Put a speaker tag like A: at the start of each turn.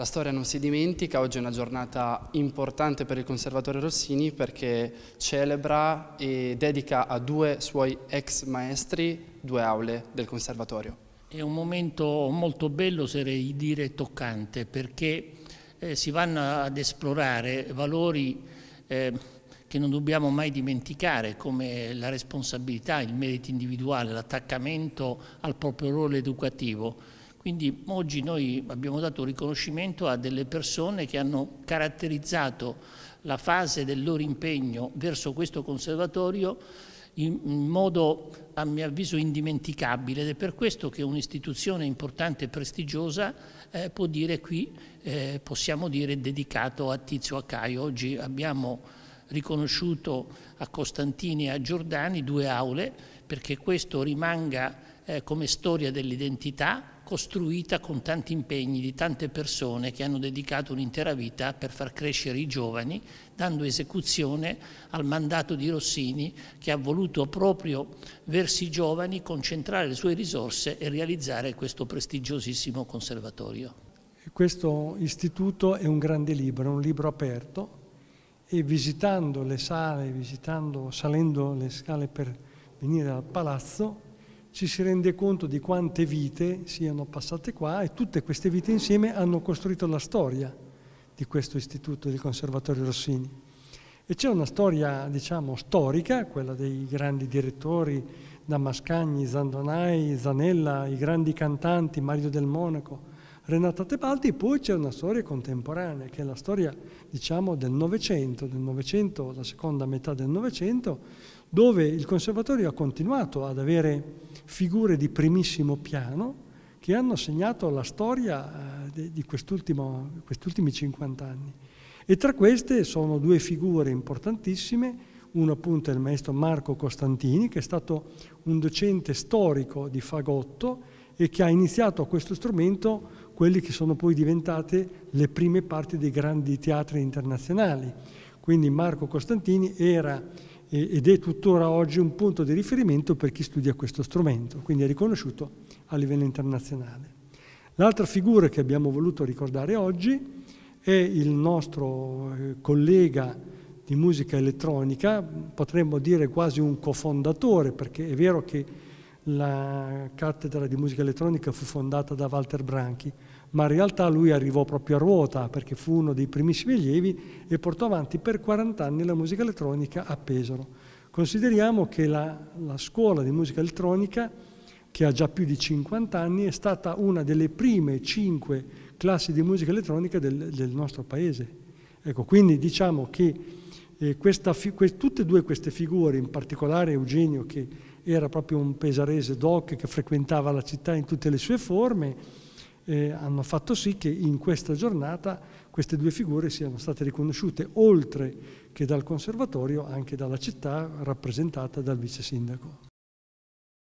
A: La storia non si dimentica, oggi è una giornata importante per il conservatore Rossini perché celebra e dedica a due suoi ex maestri due aule del conservatorio. È un momento molto bello, oserei dire toccante, perché eh, si vanno ad esplorare valori eh, che non dobbiamo mai dimenticare, come la responsabilità, il merito individuale, l'attaccamento al proprio ruolo educativo quindi oggi noi abbiamo dato riconoscimento a delle persone che hanno caratterizzato la fase del loro impegno verso questo conservatorio in modo a mio avviso indimenticabile ed è per questo che un'istituzione importante e prestigiosa eh, può dire qui, eh, possiamo dire, dedicato a Tizio a Oggi abbiamo riconosciuto a Costantini e a Giordani due aule perché questo rimanga eh, come storia dell'identità costruita con tanti impegni di tante persone che hanno dedicato un'intera vita per far crescere i giovani, dando esecuzione al mandato di Rossini che ha voluto proprio verso i giovani, concentrare le sue risorse e realizzare questo prestigiosissimo conservatorio.
B: Questo istituto è un grande libro, è un libro aperto e visitando le sale, visitando, salendo le scale per venire al palazzo, ci si rende conto di quante vite siano passate qua e tutte queste vite insieme hanno costruito la storia di questo istituto del Conservatorio Rossini. E c'è una storia, diciamo, storica, quella dei grandi direttori, Damascagni, Zandonai, Zanella, i grandi cantanti, Mario del Monaco, Renata Tebaldi, poi c'è una storia contemporanea, che è la storia diciamo, del Novecento, del Novecento, la seconda metà del Novecento, dove il Conservatorio ha continuato ad avere figure di primissimo piano che hanno segnato la storia eh, di questi ultimi 50 anni. E tra queste sono due figure importantissime, uno appunto è il maestro Marco Costantini, che è stato un docente storico di Fagotto, e che ha iniziato a questo strumento quelli che sono poi diventate le prime parti dei grandi teatri internazionali. Quindi Marco Costantini era ed è tuttora oggi un punto di riferimento per chi studia questo strumento, quindi è riconosciuto a livello internazionale. L'altra figura che abbiamo voluto ricordare oggi è il nostro eh, collega di musica elettronica, potremmo dire quasi un cofondatore, perché è vero che la cattedra di musica elettronica fu fondata da Walter Branchi, ma in realtà lui arrivò proprio a ruota perché fu uno dei primissimi allievi e portò avanti per 40 anni la musica elettronica a Pesaro. Consideriamo che la, la scuola di musica elettronica, che ha già più di 50 anni, è stata una delle prime cinque classi di musica elettronica del, del nostro paese. Ecco, quindi diciamo che eh, questa, que, tutte e due queste figure, in particolare Eugenio che era proprio un pesarese doc che frequentava la città in tutte le sue forme, eh, hanno fatto sì che in questa giornata queste due figure siano state riconosciute, oltre che dal conservatorio, anche dalla città rappresentata dal vice sindaco.